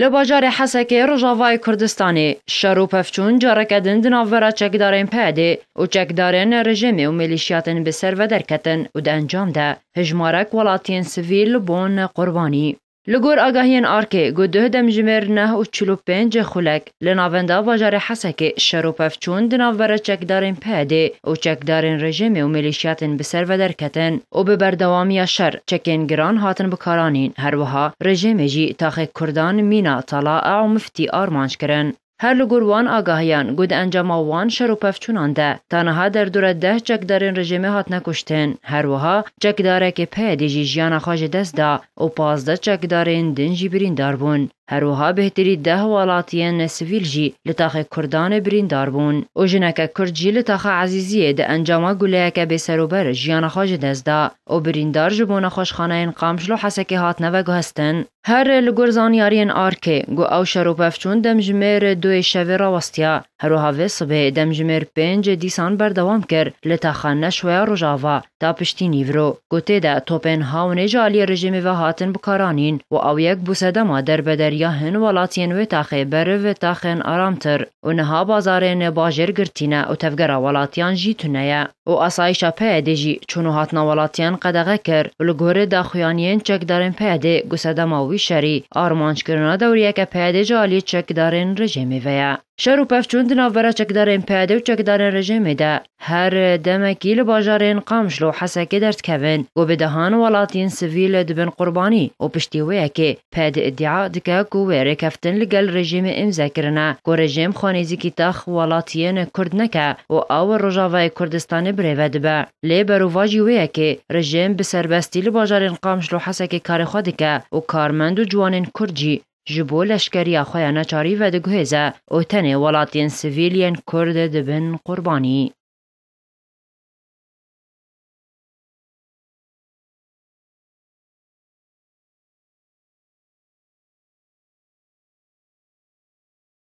لباجار حسک حسکه رجاوای کردستانی شروع پفچون جارکدن دناورا چکدارین پیده و چکدارین رژیم و ملیشیاتن بسر و درکتن و دنجام ده هجمارک ولاتین سویل بون قربانی لگور آگاهین آرکی گو ده دم جمیر نه و چلو پینج خولک لناونده واجار که شراب پفچون دناو برا چکدارین پیده و چکدارین رژیم و ملیشیات بسر و درکتن و به بردوامی شر چکین گران هاتن بکارانین هر وها رژیم جی تاخه کردان مینا طلاع و مفتی آرمانش کرن هر لگور وان آگاهیان گود انجام وان شر و پفچونانده تنها در دور ده جکدارین رژیمه هات نکشتن هر وها جکداره که په دیجی جیان خواج دست دا و پازده جکدارین دنجی برین داربون هر وها بهتری ده والاتین سویل جی لطاق کردان برین داربون و جنک کرد جی لطاق عزیزیه ده انجام گله که به سروبر جیان خواج دست دا و بریندار جبون خوشخانه این قامشلو حسکی هات نوگو هستن هر لگور زانیارین آرکه گو او شر و پفچون دم جمیر دوی شوی را وستیا هروها صبح دمجمر پنج دیسان بردوام کرد لتاخانه شوی رجاوا دا پشتینی ده توپن هاونه جالی رژیمی و هاتن بکارانین و ئەو یەک ما در بدر وڵاتیان و ولاتین و تاخه بره و نەها بازاره باژێر گرتینە و نها بازاره ژی تونەیە و ئاسایشە پێە دێژی چون و هاتنە وڵاتیان قەدەغە کرد و دارن گۆرە ما وی شری آرمانش شەری دوریه که پیده جالی چەکدارێن ڕژێمیەیە شر و پفچوند ناوبرا چکدارین پیاده و چکدارین رژیمه ده هر دمکی لباجارین قامش لو حسکه درد کبن و به دهان ولاتین سویل دبن قربانی و پشتی ویکه پیاده ادعا دکه کو ویره کفتن لگل رژیم امزا کرنه که رژیم خانیزی کی تاخ ولاتین کرد نکه و او رجاوه کردستان بریوه دبه لی برواجی ویکه رژیم به سربستی لباجارین قامش لو حسکه کار خودکه و کارمند و جوانین کرجی جبو لشکری خوی نچاری و دگوهزه اوتن ولاتین سویلین کرد دبن قربانی.